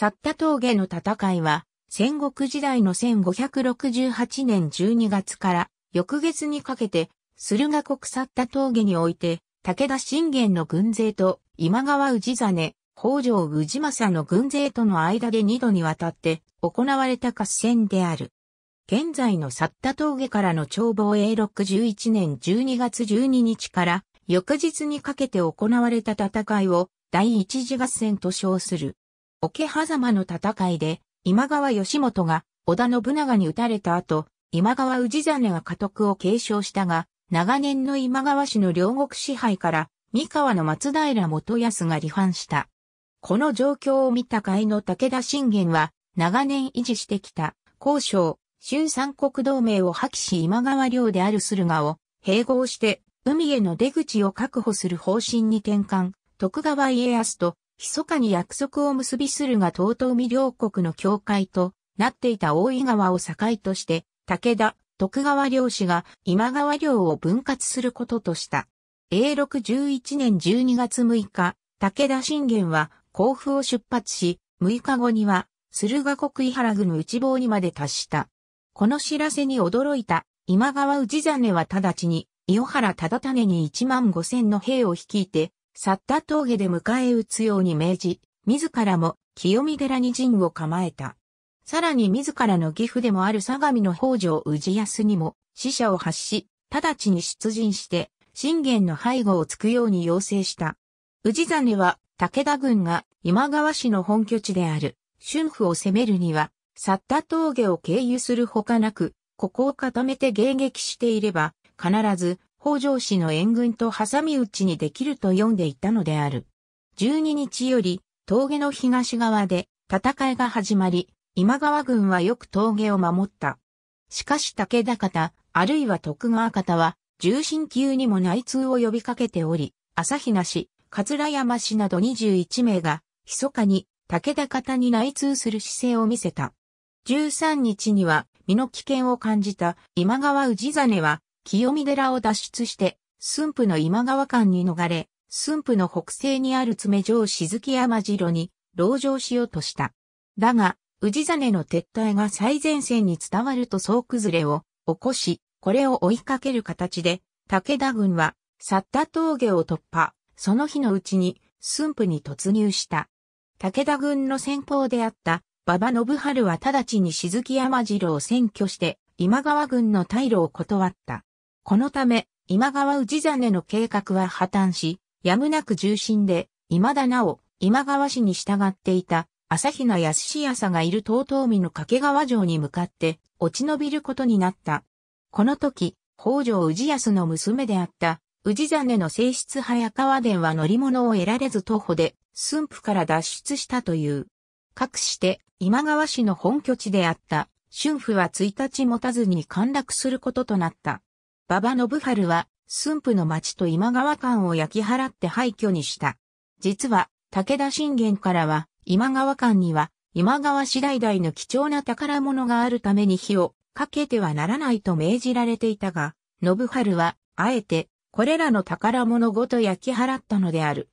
サッタ峠の戦いは、戦国時代の1568年12月から翌月にかけて、駿河国サッタ峠において、武田信玄の軍勢と今川氏真、北条氏政の軍勢との間で2度にわたって行われた合戦である。現在のサッタ峠からの眺望 A611 年12月12日から翌日にかけて行われた戦いを第一次合戦と称する。桶狭間の戦いで、今川義元が織田信長に撃たれた後、今川氏真が家督を継承したが、長年の今川氏の両国支配から、三河の松平元康が離反した。この状況を見た甲斐の武田信玄は、長年維持してきた、交渉、周三国同盟を破棄し今川領である駿河を併合して、海への出口を確保する方針に転換、徳川家康と密かに約束を結びするが遠未両国の境界となっていた大井川を境として、武田、徳川領氏が今川領を分割することとした。永禄11年12月6日、武田信玄は甲府を出発し、6日後には駿河国伊原郡内房にまで達した。この知らせに驚いた今川氏真は直ちに伊予原忠種に1万5千の兵を率いてサッタ峠で迎え撃つように命じ、自らも清見寺に陣を構えた。さらに自らの義父でもある相模の北条氏康にも死者を発し、直ちに出陣して、信玄の背後をつくように要請した。氏真は武田軍が今川氏の本拠地である春府を攻めるには、サッタ峠を経由するほかなく、ここを固めて迎撃していれば、必ず北条氏の援軍と挟み撃ちにできると読んでいたのである。12日より峠の東側で戦いが始まり、今川軍はよく峠を守った。しかし武田方、あるいは徳川方は、重心級にも内通を呼びかけており、朝日奈し、桂山氏など21名が、密かに武田方に内通する姿勢を見せた。13日には、身の危険を感じた今川氏真は、清見寺を脱出して、駿府の今川間に逃れ、駿府の北西にある爪城雫山城に、籠城しようとした。だが、氏真の撤退が最前線に伝わると総崩れを起こし、これを追いかける形で、武田軍は、去った峠を突破、その日のうちに、駿府に突入した。武田軍の先方であった、馬場信春は直ちに雫山城を占拠して、今川軍の退路を断った。このため、今川氏真の計画は破綻し、やむなく重心で、未だなお、今川氏に従っていた、朝比奈康康がいる東東見の掛川城に向かって、落ち延びることになった。この時、北条氏康の娘であった、氏真の正室早川殿は乗り物を得られず徒歩で、駿府から脱出したという。かくして、今川氏の本拠地であった、春府は1日持たずに陥落することとなった。馬場信春は、駿府の町と今川間を焼き払って廃墟にした。実は、武田信玄からは、今川間には、今川氏代々の貴重な宝物があるために火をかけてはならないと命じられていたが、信春は、あえて、これらの宝物ごと焼き払ったのである。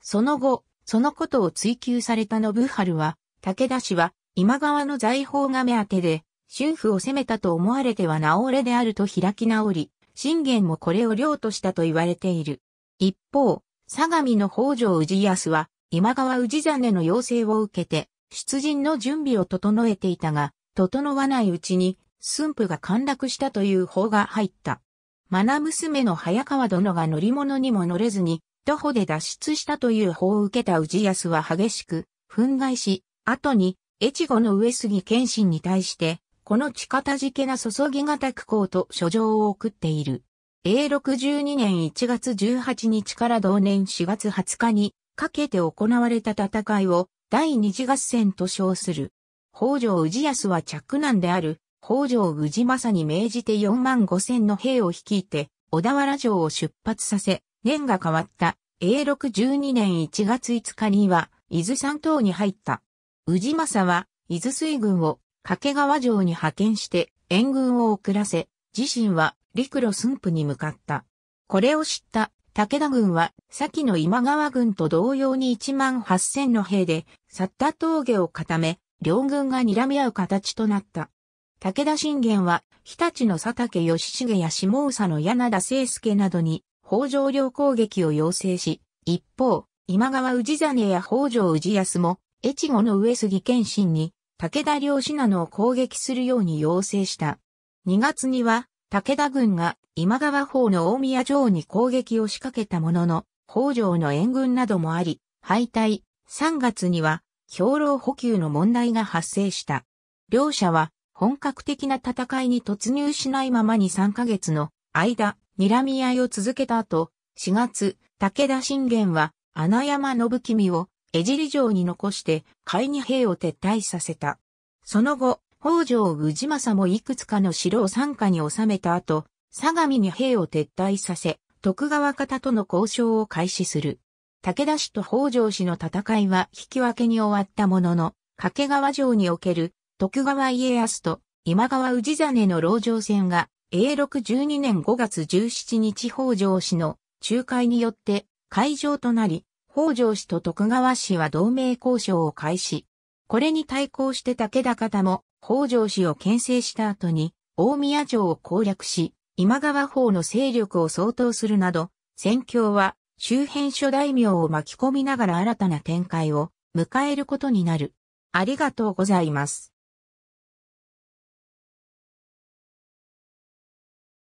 その後、そのことを追求された信春は、武田氏は、今川の財宝が目当てで、春府を攻めたと思われては直れであると開き直り、信玄もこれを領としたと言われている。一方、相模の北条氏康は、今川氏真の要請を受けて、出陣の準備を整えていたが、整わないうちに、駿府が陥落したという法が入った。マナ娘の早川殿が乗り物にも乗れずに、徒歩で脱出したという法を受けた氏康は激しく、憤慨し、後に、越後の上杉謙信に対して、この地下たじけな注ぎがたく校と書状を送っている。A62 年1月18日から同年4月20日にかけて行われた戦いを第二次合戦と称する。北条氏康は着難である北条氏政に命じて4万5千の兵を率いて小田原城を出発させ、年が変わった A62 年1月5日には伊豆山東に入った。氏政は伊豆水軍を掛川城に派遣して援軍を遅らせ、自身は陸路駿府に向かった。これを知った武田軍は、先の今川軍と同様に1万8000の兵で、去った峠を固め、両軍が睨み合う形となった。武田信玄は、日立の佐竹義重や下総の柳田聖介などに、北条領攻撃を要請し、一方、今川氏真や北条氏康も、越後の上杉謙信に、武田領信どを攻撃するように要請した。2月には、武田軍が今川方の大宮城に攻撃を仕掛けたものの、北条の援軍などもあり、敗退。3月には、兵糧補給の問題が発生した。両者は、本格的な戦いに突入しないままに3ヶ月の間、睨み合いを続けた後、4月、武田信玄は、穴山信君を江尻城に残して海に兵を撤退させた。その後、北条氏政もいくつかの城を参加に収めた後、相模に兵を撤退させ、徳川方との交渉を開始する。武田氏と北条氏の戦いは引き分けに終わったものの、掛川城における徳川家康と今川氏真の牢城戦が、永禄12年5月17日北条氏の仲介によって会場となり、北条氏と徳川氏は同盟交渉を開始。これに対抗して武田方も北条氏を牽制した後に大宮城を攻略し、今川法の勢力を相当するなど、戦況は周辺諸大名を巻き込みながら新たな展開を迎えることになる。ありがとうございます。